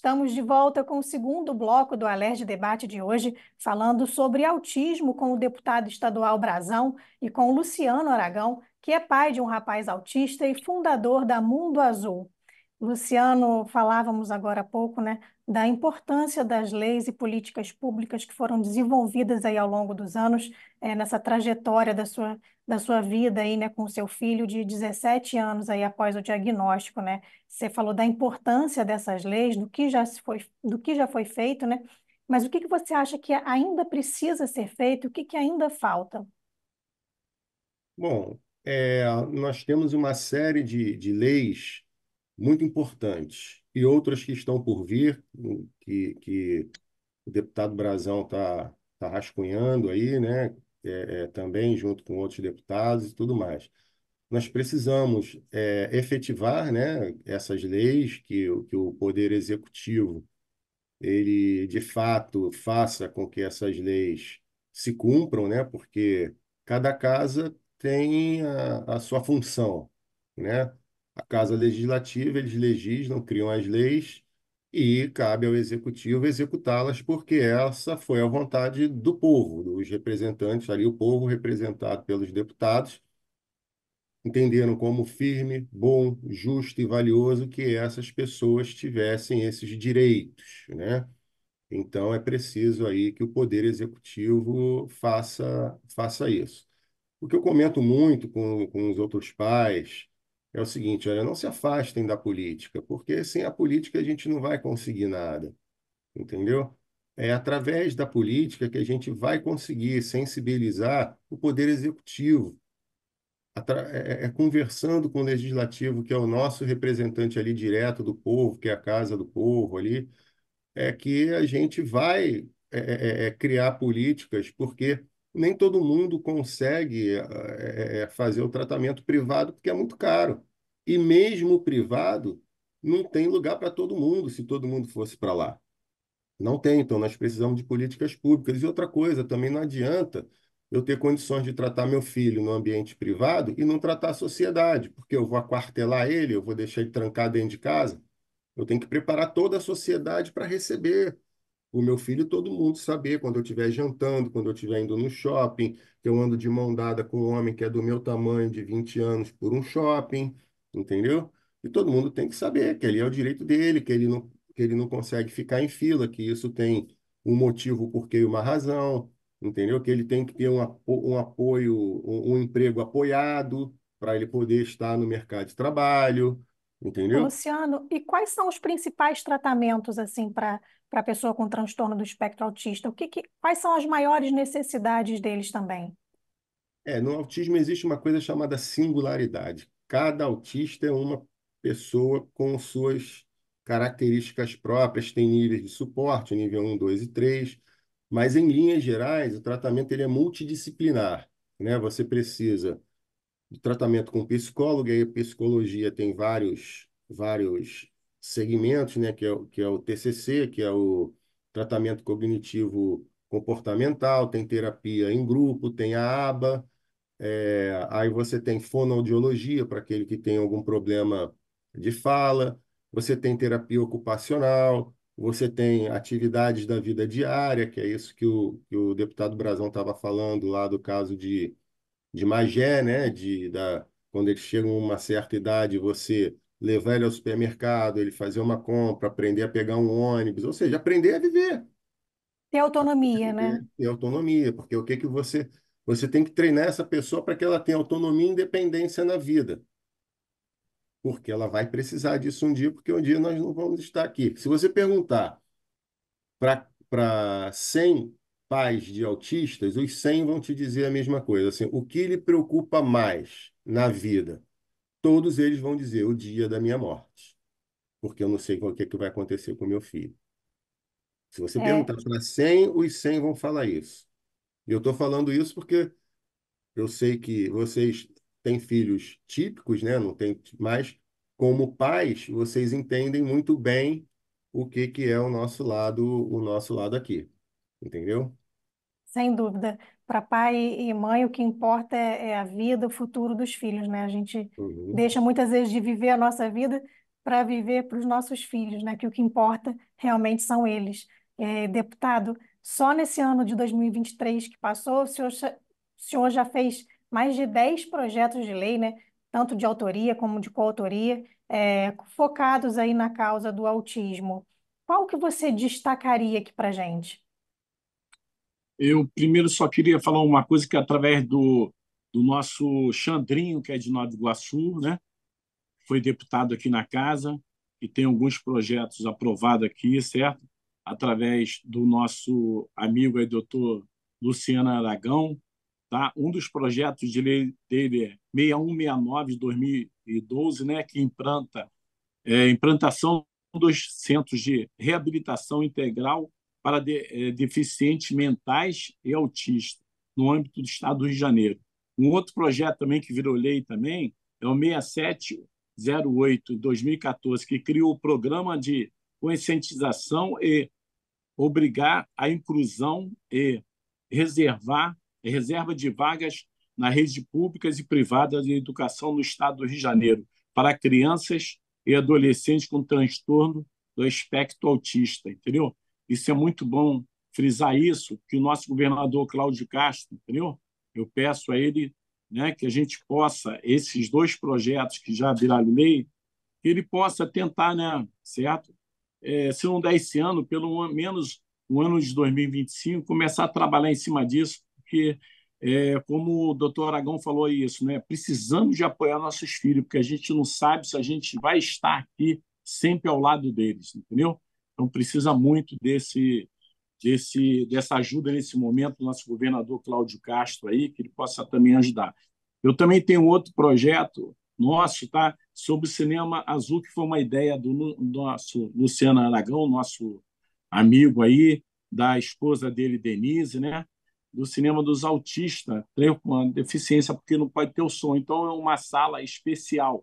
Estamos de volta com o segundo bloco do Alerj Debate de hoje, falando sobre autismo com o deputado estadual Brazão e com Luciano Aragão, que é pai de um rapaz autista e fundador da Mundo Azul. Luciano, falávamos agora há pouco, né, da importância das leis e políticas públicas que foram desenvolvidas aí ao longo dos anos, é, nessa trajetória da sua, da sua vida aí, né, com seu filho de 17 anos aí após o diagnóstico, né? Você falou da importância dessas leis, do que já se foi, do que já foi feito, né? Mas o que que você acha que ainda precisa ser feito? O que que ainda falta? Bom, é, nós temos uma série de, de leis muito importantes e outras que estão por vir, que, que o deputado Brazão está tá rascunhando aí, né? É, é, também junto com outros deputados e tudo mais. Nós precisamos é, efetivar, né, essas leis que, que o poder executivo ele de fato faça com que essas leis se cumpram, né? Porque cada casa tem a, a sua função, né? A Casa Legislativa, eles legislam, criam as leis e cabe ao Executivo executá-las, porque essa foi a vontade do povo, dos representantes, ali o povo representado pelos deputados, entenderam como firme, bom, justo e valioso que essas pessoas tivessem esses direitos, né? Então é preciso aí que o poder executivo faça faça isso. O que eu comento muito com, com os outros pais, é o seguinte: olha, não se afastem da política, porque sem a política a gente não vai conseguir nada, entendeu? É através da política que a gente vai conseguir sensibilizar o poder executivo, é, é, é, conversando com o legislativo, que é o nosso representante ali direto do povo, que é a casa do povo ali, é que a gente vai é, é, é criar políticas, porque nem todo mundo consegue é, fazer o tratamento privado porque é muito caro. E mesmo privado não tem lugar para todo mundo se todo mundo fosse para lá. Não tem, então nós precisamos de políticas públicas. E outra coisa, também não adianta eu ter condições de tratar meu filho no ambiente privado e não tratar a sociedade, porque eu vou aquartelar ele, eu vou deixar ele trancado dentro de casa. Eu tenho que preparar toda a sociedade para receber o meu filho, todo mundo saber quando eu estiver jantando, quando eu estiver indo no shopping, que eu ando de mão dada com um homem que é do meu tamanho de 20 anos por um shopping, entendeu? E todo mundo tem que saber que ali é o direito dele, que ele não, que ele não consegue ficar em fila, que isso tem um motivo, um porquê e uma razão, entendeu? Que ele tem que ter um, apo um apoio, um, um emprego apoiado para ele poder estar no mercado de trabalho, entendeu? Luciano, e quais são os principais tratamentos assim para para a pessoa com transtorno do espectro autista? O que, que- quais são as maiores necessidades deles também? É, no autismo existe uma coisa chamada singularidade. Cada autista é uma pessoa com suas características próprias, tem níveis de suporte, nível 1, 2 e 3, mas em linhas gerais, o tratamento ele é multidisciplinar, né? Você precisa de tratamento com psicólogo, e aí a psicologia tem vários, vários segmentos, né, que é, que é o TCC, que é o tratamento cognitivo comportamental, tem terapia em grupo, tem a aba, é, aí você tem fonoaudiologia para aquele que tem algum problema de fala, você tem terapia ocupacional, você tem atividades da vida diária, que é isso que o, que o deputado Brazão estava falando lá do caso de de magé, né? De, da, quando eles chegam a uma certa idade, você levar ele ao supermercado, ele fazer uma compra, aprender a pegar um ônibus, ou seja, aprender a viver. Ter autonomia, né? Ter autonomia, porque o que que você você tem que treinar essa pessoa para que ela tenha autonomia e independência na vida. Porque ela vai precisar disso um dia, porque um dia nós não vamos estar aqui. Se você perguntar para 100 pais de autistas, os 100 vão te dizer a mesma coisa. Assim, o que lhe preocupa mais na vida? Todos eles vão dizer o dia da minha morte, porque eu não sei o que, é que vai acontecer com meu filho. Se você é. perguntar para 100, os 100 vão falar isso. E eu estou falando isso porque eu sei que vocês têm filhos típicos, né? Não tem mais. Como pais, vocês entendem muito bem o que, que é o nosso lado, o nosso lado aqui, entendeu? Sem dúvida. Para pai e mãe, o que importa é, é, a vida, o futuro dos filhos, né? A gente uhum. deixa muitas vezes de viver a nossa vida para viver para os nossos filhos, né? Que o que importa realmente são eles. É, deputado, só nesse ano de 2023 que passou, o senhor, o senhor já fez mais de 10 projetos de lei, né? Tanto de autoria como de coautoria, é, focados aí na causa do autismo. Qual que você destacaria aqui para gente? Eu primeiro só queria falar uma coisa que através do, do nosso Xandrinho, que é de Nova Iguaçu, né? foi deputado aqui na casa e tem alguns projetos aprovados aqui, certo? Através do nosso amigo aí, doutor Luciano Aragão, tá? Um dos projetos de lei dele é 6169 de 2012, né, que implanta é, implantação dos centros de reabilitação integral para de, eh, deficientes mentais e autistas, no âmbito do Estado do Rio de Janeiro. Um outro projeto também que virou lei também é o 6708 2014, que criou o programa de conscientização e obrigar a inclusão e reservar reserva de vagas na rede públicas e privadas de educação no Estado do Rio de Janeiro para crianças e adolescentes com transtorno do espectro autista, entendeu? Isso é muito bom frisar isso, que o nosso governador Cláudio Castro, entendeu? Eu peço a ele né, que a gente possa, esses dois projetos que já viraram lei, que ele possa tentar, né, certo? É, se não der esse ano, pelo menos um ano de 2025, começar a trabalhar em cima disso, porque, é, como o doutor Aragão falou isso, né, precisamos de apoiar nossos filhos, porque a gente não sabe se a gente vai estar aqui sempre ao lado deles, entendeu? Então, precisa muito desse, desse, dessa ajuda nesse momento, nosso governador Cláudio Castro, aí, que ele possa também ajudar. Eu também tenho outro projeto nosso, tá? Sobre cinema azul, que foi uma ideia do nosso Luciano Aragão, nosso amigo aí, da esposa dele, Denise, né? Do cinema dos autistas, com deficiência, porque não pode ter o som. Então, é uma sala especial.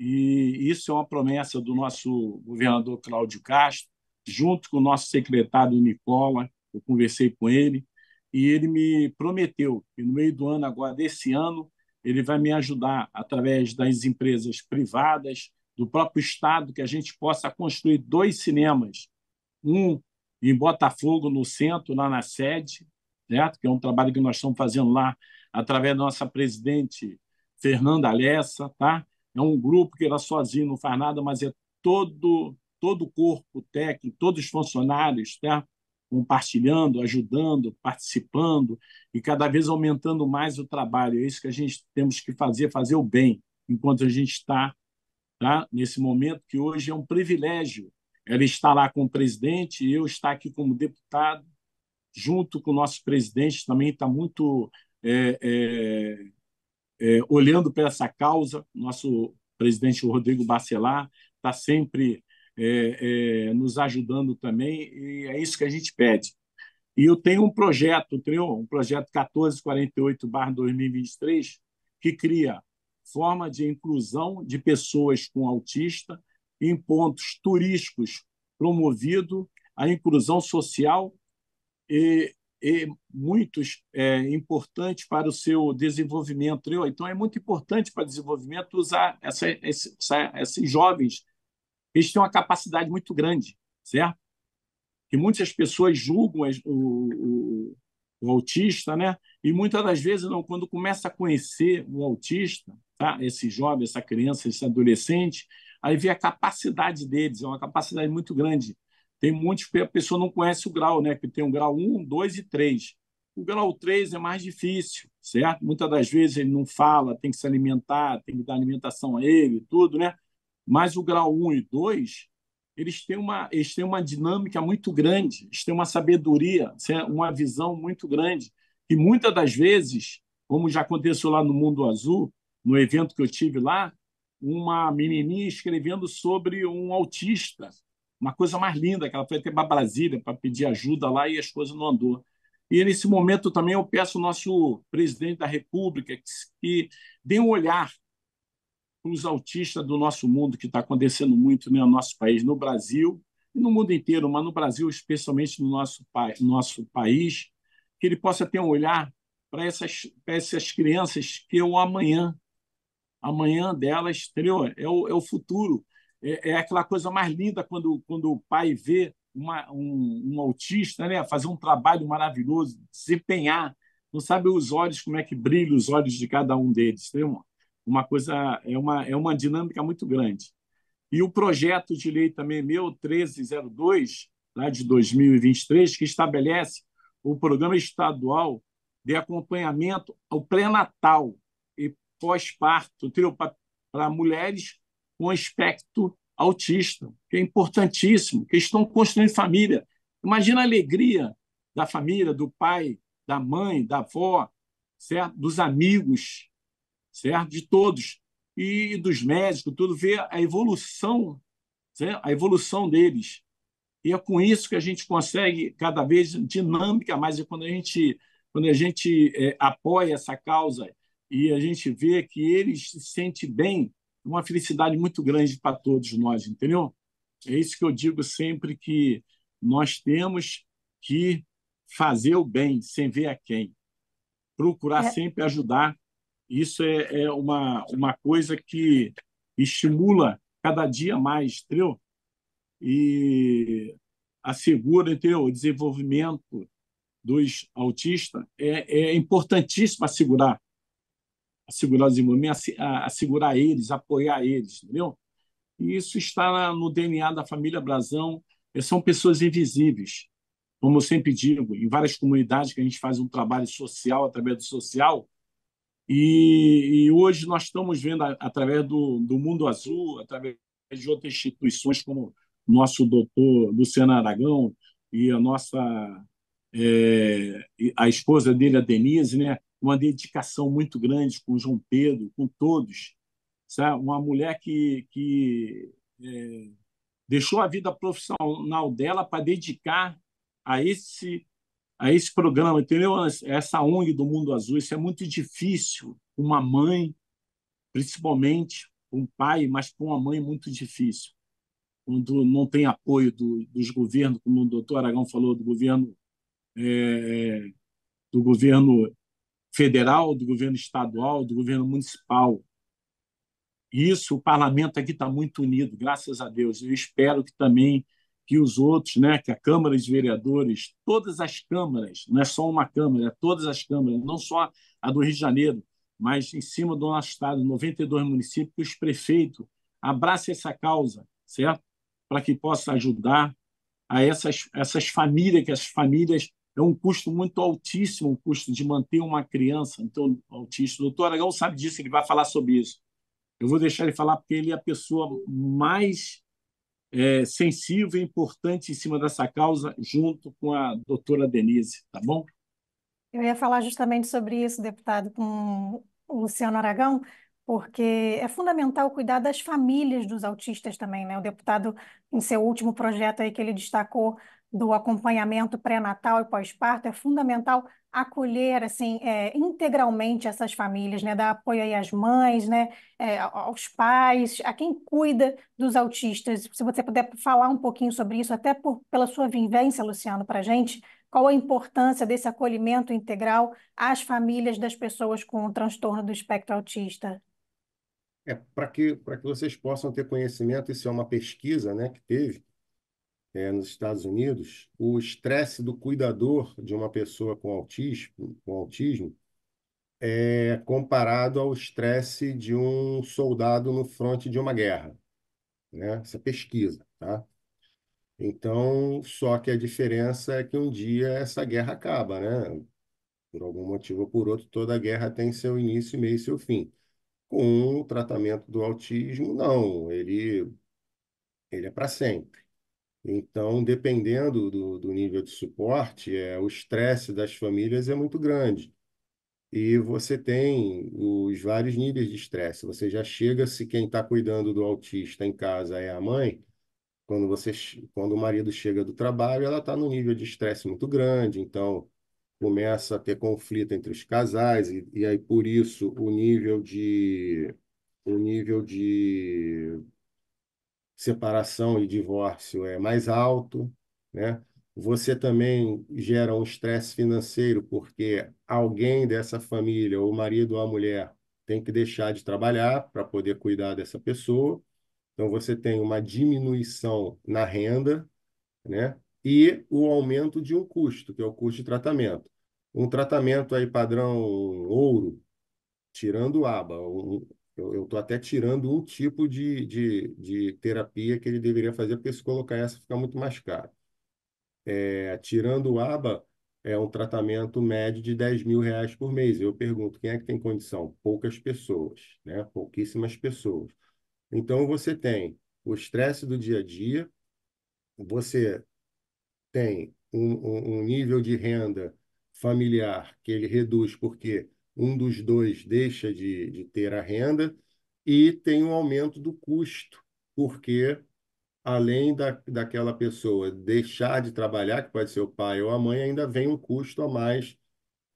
E isso é uma promessa do nosso governador Cláudio Castro, junto com o nosso secretário Nicola, eu conversei com ele e ele me prometeu que no meio do ano agora desse ano ele vai me ajudar através das empresas privadas do próprio estado que a gente possa construir dois cinemas, um em Botafogo no centro lá na sede, certo? Que é um trabalho que nós estamos fazendo lá através da nossa presidente Fernanda Alessa, tá? É um grupo que ela sozinha não faz nada, mas é todo todo o corpo técnico, todos os funcionários, tá? compartilhando, ajudando, participando e cada vez aumentando mais o trabalho. É isso que a gente temos que fazer, fazer o bem, enquanto a gente está tá? nesse momento que hoje é um privilégio. Ela está lá com o presidente, eu estar aqui como deputado, junto com o nosso presidente, também está muito é, é, é, olhando para essa causa. Nosso presidente Rodrigo Bacelar está sempre é, é, nos ajudando também, e é isso que a gente pede. E eu tenho um projeto, tenho um projeto 1448-2023, que cria forma de inclusão de pessoas com autista em pontos turísticos, promovido a inclusão social e, e muitos é, importantes para o seu desenvolvimento. Então, é muito importante para o desenvolvimento usar essa, essa, esses jovens eles têm uma capacidade muito grande, certo? Que muitas pessoas julgam o, o, o autista, né? E muitas das vezes, não, quando começa a conhecer o autista, tá? esse jovem, essa criança, esse adolescente, aí vê a capacidade deles, é uma capacidade muito grande. Tem muitos que a pessoa não conhece o grau, né? Que tem um grau 1, 2 e 3. O grau 3 é mais difícil, certo? Muitas das vezes ele não fala, tem que se alimentar, tem que dar alimentação a ele, tudo, né? Mas o grau 1 e 2, eles têm uma, eles têm uma dinâmica muito grande, eles têm uma sabedoria, é uma visão muito grande. E muitas das vezes, como já aconteceu lá no Mundo Azul, no evento que eu tive lá, uma menininha escrevendo sobre um autista, uma coisa mais linda, que ela foi até para Brasília para pedir ajuda lá e as coisas não andou. E nesse momento também eu peço ao nosso presidente da República que, que dê um olhar para os autistas do nosso mundo, que está acontecendo muito né, no nosso país, no Brasil e no mundo inteiro, mas no Brasil, especialmente no nosso, nosso país, que ele possa ter um olhar para essas, essas crianças que é o amanhã, amanhã delas, entendeu? É o, é o futuro. É, é aquela coisa mais linda quando, quando o pai vê uma, um, um autista né, fazer um trabalho maravilhoso, desempenhar. Não sabe os olhos, como é que brilham os olhos de cada um deles, entendeu? Né, uma coisa é uma é uma dinâmica muito grande. E o projeto de lei também é meu 1302, lá de 2023, que estabelece o programa estadual de acompanhamento ao pré-natal e pós-parto para mulheres com aspecto autista, que é importantíssimo, que estão construindo família. Imagina a alegria da família, do pai, da mãe, da avó, certo? dos amigos, certo? De todos e dos médicos, tudo ver a evolução, certo? Né? a evolução deles. E é com isso que a gente consegue cada vez dinâmica mais. E quando a gente, quando a gente é, apoia essa causa e a gente vê que eles se sentem bem, é uma felicidade muito grande para todos nós, entendeu? É isso que eu digo sempre que nós temos que fazer o bem sem ver a quem. Procurar é. sempre ajudar isso é, é uma, uma coisa que estimula cada dia mais, entendeu? E assegura entendeu? o desenvolvimento dos autistas. É, é importantíssimo assegurar, assegurar o desenvolvimento, assegurar eles, apoiar eles, entendeu? E isso está no DNA da família Brasão. É, são pessoas invisíveis, como eu sempre digo, em várias comunidades que a gente faz um trabalho social através do social, e, e hoje nós estamos vendo, através do, do Mundo Azul, através de outras instituições, como nosso doutor Luciano Aragão e a nossa é, a esposa dele, a Denise, né? uma dedicação muito grande com João Pedro, com todos. Sabe? Uma mulher que, que é, deixou a vida profissional dela para dedicar a esse a esse programa, entendeu? Essa ONG do Mundo Azul, isso é muito difícil. Uma mãe, principalmente, um pai, mas para uma mãe é muito difícil. Quando não tem apoio do, dos governos, como o doutor Aragão falou, do governo é, do governo federal, do governo estadual, do governo municipal. Isso, o parlamento aqui está muito unido, graças a Deus. Eu espero que também que os outros, né, que a Câmara de Vereadores, todas as câmaras, não é só uma Câmara, é todas as câmaras, não só a do Rio de Janeiro, mas em cima do nosso estado, 92 municípios, que os prefeitos abracem essa causa, certo? Para que possa ajudar a essas, essas famílias, que as famílias é um custo muito altíssimo, o um custo de manter uma criança então autista. O doutor Aragão sabe disso, ele vai falar sobre isso. Eu vou deixar ele falar porque ele é a pessoa mais é, sensível e importante em cima dessa causa, junto com a doutora Denise, tá bom? Eu ia falar justamente sobre isso, deputado, com o Luciano Aragão, porque é fundamental cuidar das famílias dos autistas também, né? O deputado, em seu último projeto aí que ele destacou do acompanhamento pré-natal e pós-parto, é fundamental acolher assim é, integralmente essas famílias, né, dar apoio aí às mães, né, é, aos pais, a quem cuida dos autistas. Se você puder falar um pouquinho sobre isso, até por, pela sua vivência, Luciano, para a gente, qual a importância desse acolhimento integral às famílias das pessoas com transtorno do espectro autista? É, para que, para que vocês possam ter conhecimento, isso é uma pesquisa né, que teve, é, nos Estados Unidos, o estresse do cuidador de uma pessoa com autismo, com autismo é comparado ao estresse de um soldado no fronte de uma guerra. Né? Essa pesquisa, tá? Então, só que a diferença é que um dia essa guerra acaba, né? Por algum motivo ou por outro, toda guerra tem seu início, meio e seu fim. Com o tratamento do autismo, não, ele, ele é para sempre. Então, dependendo do, do nível de suporte, é, o estresse das famílias é muito grande. E você tem os vários níveis de estresse. Você já chega, se quem está cuidando do autista em casa é a mãe, quando você, quando o marido chega do trabalho, ela está num nível de estresse muito grande, então começa a ter conflito entre os casais e, e aí por isso o nível de o nível de separação e divórcio é mais alto, né? Você também gera um estresse financeiro porque alguém dessa família, ou o marido ou a mulher, tem que deixar de trabalhar para poder cuidar dessa pessoa. Então você tem uma diminuição na renda, né? E o aumento de um custo, que é o custo de tratamento. Um tratamento aí padrão ouro, tirando o ABA, um, eu estou até tirando o tipo de, de, de terapia que ele deveria fazer, porque se colocar essa fica muito mais caro. É, tirando o ABA, é um tratamento médio de 10 mil reais por mês. Eu pergunto, quem é que tem condição? Poucas pessoas, né? pouquíssimas pessoas. Então, você tem o estresse do dia a dia, você tem um, um, nível de renda familiar que ele reduz porque um dos dois deixa de, de ter a renda, e tem um aumento do custo, porque além da, daquela pessoa deixar de trabalhar, que pode ser o pai ou a mãe, ainda vem um custo a mais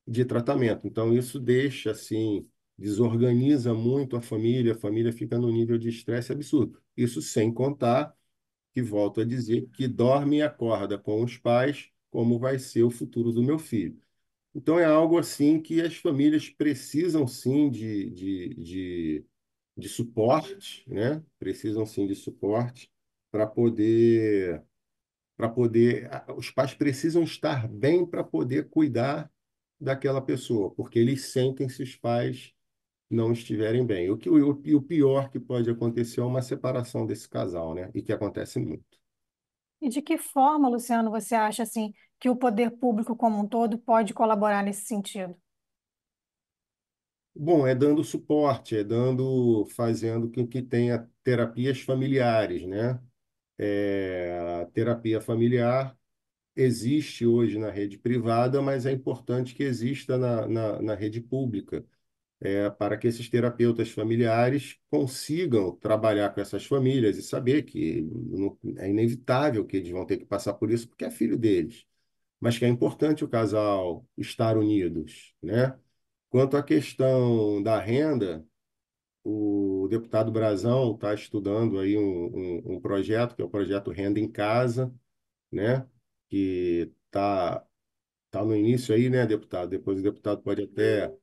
de tratamento. Então, isso deixa, assim, desorganiza muito a família, a família fica num nível de estresse absurdo. Isso sem contar que, volto a dizer, que dorme e acorda com os pais, como vai ser o futuro do meu filho. Então é algo assim que as famílias precisam sim de, de, de, de suporte, né? Precisam sim de suporte para poder para poder os pais precisam estar bem para poder cuidar daquela pessoa, porque eles sentem se os pais não estiverem bem. O que o, o pior que pode acontecer é uma separação desse casal, né? E que acontece muito. E de que forma, Luciano, você acha assim que o poder público como um todo pode colaborar nesse sentido? Bom, é dando suporte, é dando, fazendo com que tenha terapias familiares, né? É, a terapia familiar existe hoje na rede privada, mas é importante que exista na, na, na rede pública, é, para que esses terapeutas familiares consigam trabalhar com essas famílias e saber que é inevitável que eles vão ter que passar por isso, porque é filho deles mas que é importante o casal estar unidos, né? Quanto à questão da renda, o deputado Brazão está estudando aí um, um, um, projeto, que é o projeto Renda em Casa, né? que está tá no início aí, né, deputado? Depois o deputado pode até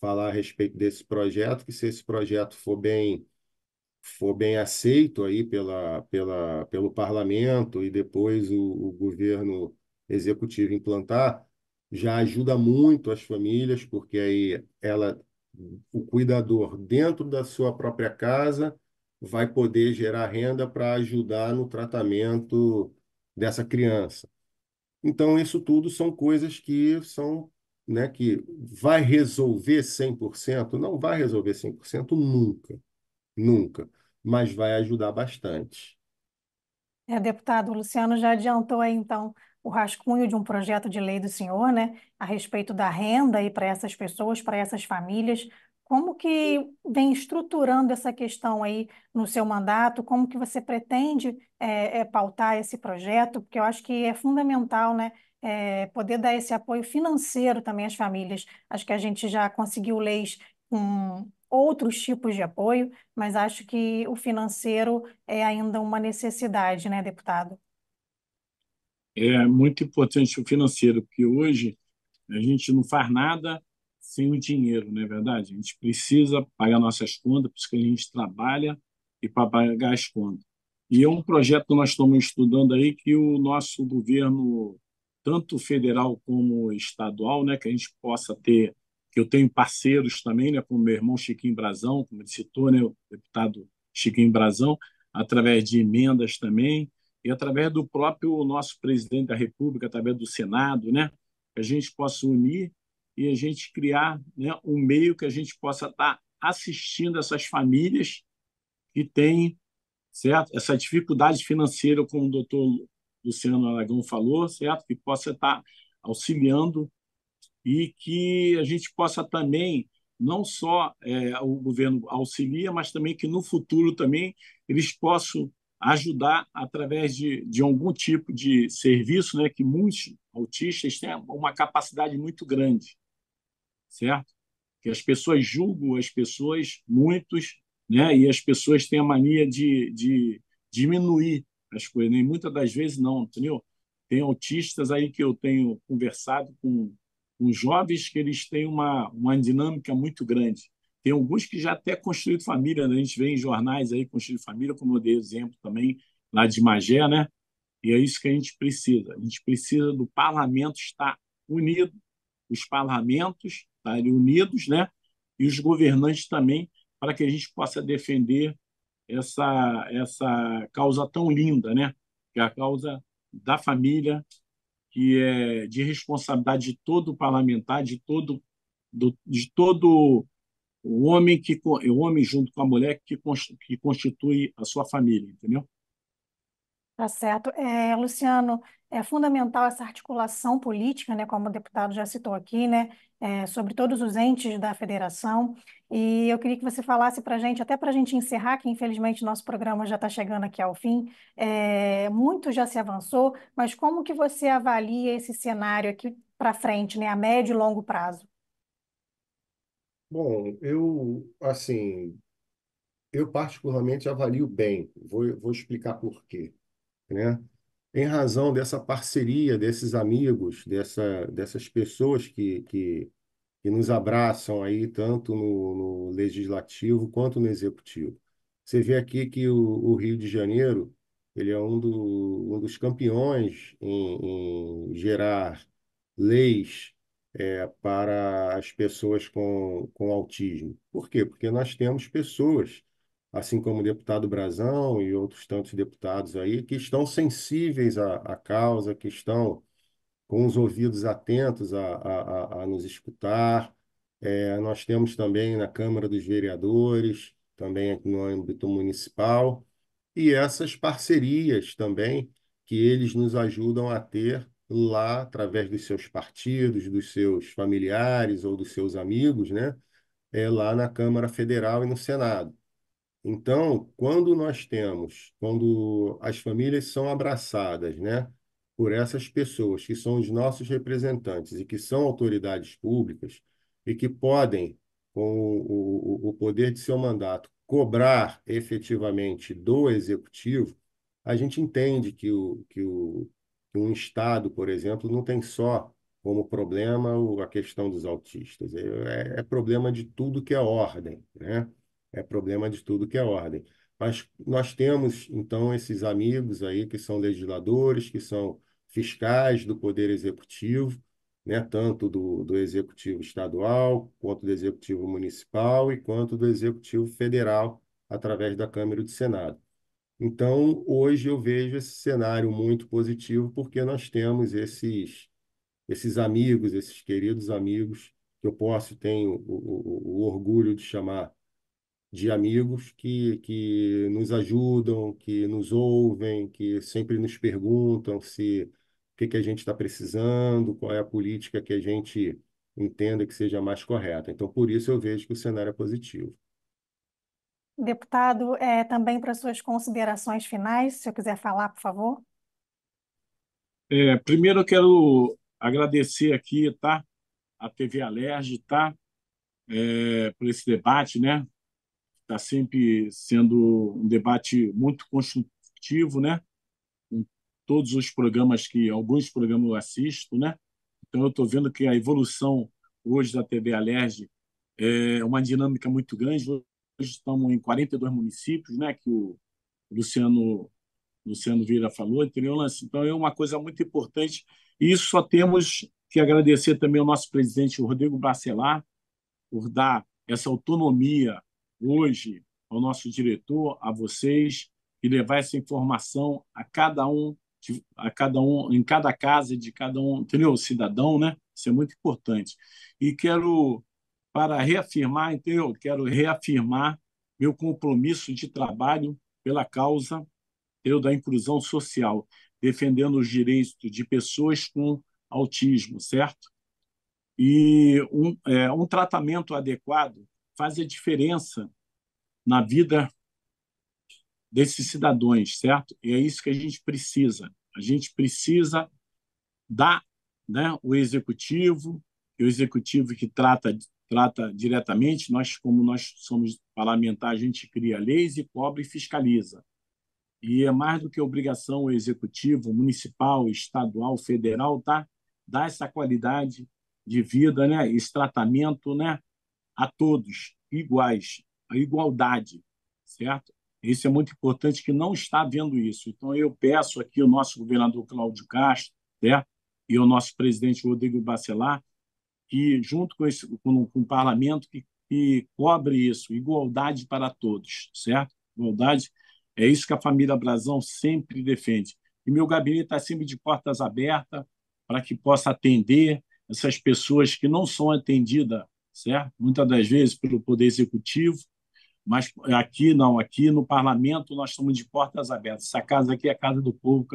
falar a respeito desse projeto, que se esse projeto for bem for bem aceito aí pela, pela, pelo parlamento e depois o, o governo executiva implantar, já ajuda muito as famílias, porque aí ela, o cuidador dentro da sua própria casa vai poder gerar renda para ajudar no tratamento dessa criança. Então, isso tudo são coisas que são, né, que vai resolver 100%? Não vai resolver 100% nunca, nunca, mas vai ajudar bastante. É, deputado, o Luciano já adiantou aí, então, o rascunho de um projeto de lei do senhor, né, a respeito da renda para essas pessoas, para essas famílias. Como que vem estruturando essa questão aí no seu mandato? Como que você pretende é, é, pautar esse projeto? Porque eu acho que é fundamental, né, é, poder dar esse apoio financeiro também às famílias. Acho que a gente já conseguiu leis com outros tipos de apoio, mas acho que o financeiro é ainda uma necessidade, né, deputado? é muito importante o financeiro, porque hoje a gente não faz nada sem o dinheiro, não é verdade? A gente precisa pagar nossas contas, por isso que a gente trabalha e para pagar as contas. E é um projeto que nós estamos estudando aí que o nosso governo, tanto federal como estadual, né, que a gente possa ter, que eu tenho parceiros também, né, como meu irmão Chiquinho Brazão, como ele citou, né, o deputado Chiquinho Brazão, através de emendas também, e através do próprio nosso presidente da República, através do Senado, né, que a gente possa unir e a gente criar né, um meio que a gente possa estar tá assistindo essas famílias que têm certo? essa dificuldade financeira, como o doutor Luciano Aragão falou, certo? que possa estar tá auxiliando e que a gente possa também não só é, o governo auxilia, mas também que no futuro também eles possam ajudar através de, de algum tipo de serviço, né, que muitos autistas têm uma capacidade muito grande, certo? Que as pessoas julgam as pessoas, muitos, né, e as pessoas têm a mania de, de diminuir as coisas, nem né? muitas das vezes não, entendeu? Tem autistas aí que eu tenho conversado com, com jovens que eles têm uma, uma dinâmica muito grande, tem alguns que já até construíram família, né? a gente vê em jornais aí construindo família, como eu dei exemplo também lá de Magé, né? E é isso que a gente precisa. A gente precisa do parlamento estar unido, os parlamentos estarem unidos, né? E os governantes também, para que a gente possa defender essa, essa causa tão linda, né? Que é a causa da família, que é de responsabilidade de todo parlamentar, de todo, do, de todo o homem que o homem junto com a mulher que, que constitui a sua família, entendeu? Tá certo. É, Luciano, é fundamental essa articulação política, né, como o deputado já citou aqui, né, é, sobre todos os entes da federação. E eu queria que você falasse para a gente, até para a gente encerrar, que infelizmente nosso programa já está chegando aqui ao fim, é, muito já se avançou, mas como que você avalia esse cenário aqui para frente, né, a médio e longo prazo? Bom, eu, assim, eu particularmente avalio bem, vou, vou explicar por quê, né? Em razão dessa parceria, desses amigos, dessa, dessas pessoas que, que, que nos abraçam aí, tanto no, no legislativo quanto no executivo. Você vê aqui que o, o Rio de Janeiro, ele é um, do, um dos campeões em, em gerar leis é, para as pessoas com, com autismo. Por quê? Porque nós temos pessoas, assim como o deputado Brazão e outros tantos deputados aí, que estão sensíveis à, à causa, que estão com os ouvidos atentos a, a, a nos escutar. É, nós temos também na Câmara dos Vereadores, também no âmbito municipal, e essas parcerias também que eles nos ajudam a ter lá através dos seus partidos, dos seus familiares ou dos seus amigos, né? É lá na Câmara Federal e no Senado. Então, quando nós temos, quando as famílias são abraçadas, né, por essas pessoas que são os nossos representantes e que são autoridades públicas e que podem, com o, o, o poder de seu mandato, cobrar efetivamente do executivo, a gente entende que o, que o, um estado, por exemplo, não tem só como problema a questão dos autistas. É, é, é, problema de tudo que é ordem, né? É problema de tudo que é ordem. Mas nós temos, então, esses amigos aí que são legisladores, que são fiscais do Poder Executivo, né? Tanto do, do Executivo Estadual, quanto do Executivo Municipal e quanto do Executivo Federal, através da Câmara e do Senado. Então, hoje eu vejo esse cenário muito positivo, porque nós temos esses, esses amigos, esses queridos amigos, que eu posso, tenho o, o, o orgulho de chamar de amigos que, que nos ajudam, que nos ouvem, que sempre nos perguntam se o que, que a gente está precisando, qual é a política que a gente entenda que seja mais correta. Então, por isso eu vejo que o cenário é positivo. Deputado, é, também para suas considerações finais, se eu quiser falar, por favor. É, primeiro, eu quero agradecer aqui, tá? A TV Alerj, tá? É, por esse debate, né? Está sempre sendo um debate muito construtivo, né? todos os programas que, alguns programas eu assisto, né? Então, eu estou vendo que a evolução hoje da TV Alerj é, é uma dinâmica muito grande. Hoje estamos em 42 municípios, né, que o Luciano Luciano Vira falou, entendeu, Lance? Então é uma coisa muito importante. E isso só temos que agradecer também ao nosso presidente Rodrigo Bacelar por dar essa autonomia hoje ao nosso diretor, a vocês, e levar essa informação a cada um, a cada um, em cada casa de cada um, entendeu? Cidadão, né? Isso é muito importante. E quero para reafirmar, então eu quero reafirmar meu compromisso de trabalho pela causa eu, da inclusão social, defendendo os direitos de pessoas com autismo, certo? E um, é, um tratamento adequado faz a diferença na vida desses cidadãos, certo? E é isso que a gente precisa. A gente precisa dar né, o executivo, o executivo que trata trata diretamente. Nós, como nós somos parlamentar, a gente cria leis e cobra e fiscaliza. E é mais do que obrigação o executivo municipal, estadual, federal, tá? Dar essa qualidade de vida, né? Esse tratamento, né? A todos iguais, a igualdade, certo? Isso é muito importante que não está vendo isso. Então eu peço aqui o nosso governador Cláudio Castro, né? E o nosso presidente Rodrigo Bacelar e junto com, esse, com, com o parlamento que, que cobre isso, igualdade para todos, certo? Igualdade é isso que a família Brazão sempre defende. E meu gabinete está sempre de portas abertas para que possa atender essas pessoas que não são atendidas, certo? Muitas das vezes pelo Poder Executivo, mas aqui não, aqui no Parlamento nós estamos de portas abertas. Essa casa aqui é a casa do povo,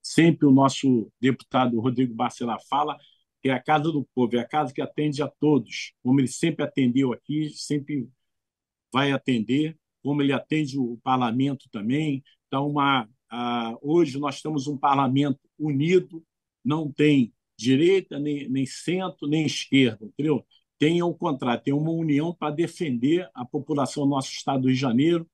sempre o nosso deputado Rodrigo Barcela fala, que é a casa do povo, é a casa que atende a todos, como ele sempre atendeu aqui, sempre vai atender, como ele atende o parlamento também. Então, uma, a, hoje nós temos um parlamento unido, não tem direita, nem, nem centro, nem esquerda, entendeu? Tem ao contrário, tem uma união para defender a população do nosso estado do Rio de Janeiro,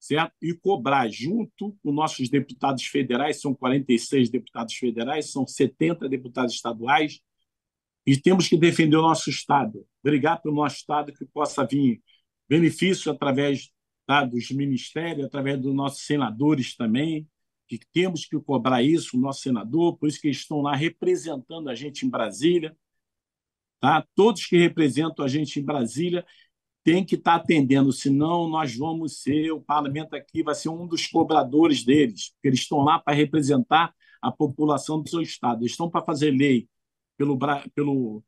certo? E cobrar junto com nossos deputados federais, são 46 deputados federais, são 70 deputados estaduais, e temos que defender o nosso Estado, brigar pelo nosso Estado que possa vir benefício através tá, dos ministérios, através dos nossos senadores também, que temos que cobrar isso, o nosso senador, por isso que eles estão lá representando a gente em Brasília. Tá? Todos que representam a gente em Brasília têm que estar tá atendendo, senão nós vamos ser, o parlamento aqui vai ser um dos cobradores deles, porque eles estão lá para representar a população do seu Estado, eles estão para fazer lei pelo, pelo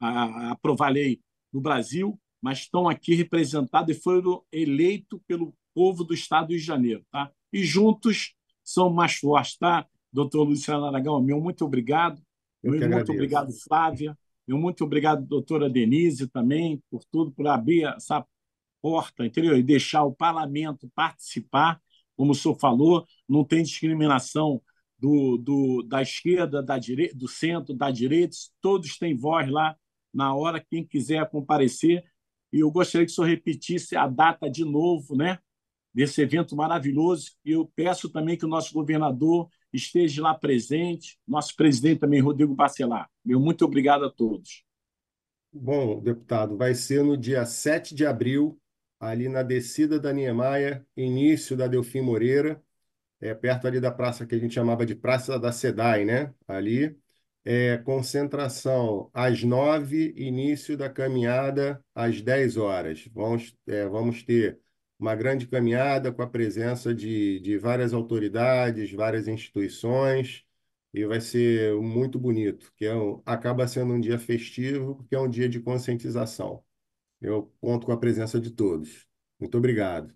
a, aprovar a lei no Brasil, mas estão aqui representados e foram eleitos pelo povo do Estado de Janeiro. Tá? E juntos são mais fortes, tá? Doutor Luciano Aragão, meu muito obrigado. Eu meu muito obrigado, Flávia. Meu muito obrigado, doutora Denise, também, por tudo, por abrir essa porta, entendeu? E deixar o parlamento participar, como o senhor falou, não tem discriminação do, do, da esquerda, da direita, do centro, da direita, todos têm voz lá na hora, quem quiser comparecer. E eu gostaria que o senhor repetisse a data de novo, né? Desse evento maravilhoso. E eu peço também que o nosso governador esteja lá presente, nosso presidente também, Rodrigo Bacelar. Meu muito obrigado a todos. Bom, deputado, vai ser no dia 7 de abril, ali na descida da Niemeyer, início da Delfim Moreira é, perto ali da praça que a gente chamava de Praça da SEDAI, né? Ali, é, concentração às nove, início da caminhada às dez horas. Vamos, é, vamos ter uma grande caminhada com a presença de, de várias autoridades, várias instituições, e vai ser muito bonito, que é um, acaba sendo um dia festivo, que é um dia de conscientização. Eu conto com a presença de todos. Muito obrigado.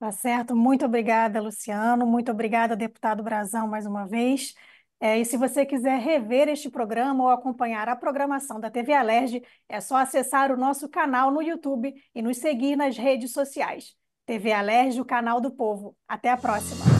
Tá certo. Muito obrigada, Luciano. Muito obrigada, deputado Brazão, mais uma vez. É, e se você quiser rever este programa ou acompanhar a programação da TV Alerj, é só acessar o nosso canal no YouTube e nos seguir nas redes sociais. TV Alerj, o canal do povo. Até a próxima!